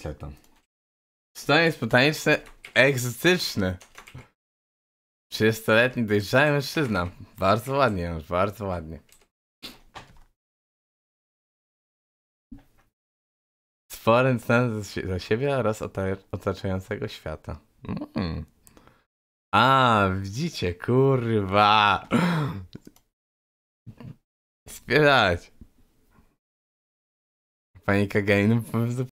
Wyślę to. Czy to jest botaniczne egzotyczny? 30-letni dojrzały mężczyzna. Bardzo ładnie, bardzo ładnie. Sporym znanym za siebie oraz otaczającego świata. Mm. A, widzicie, kurwa. Spierać. Pani Kagain po prostu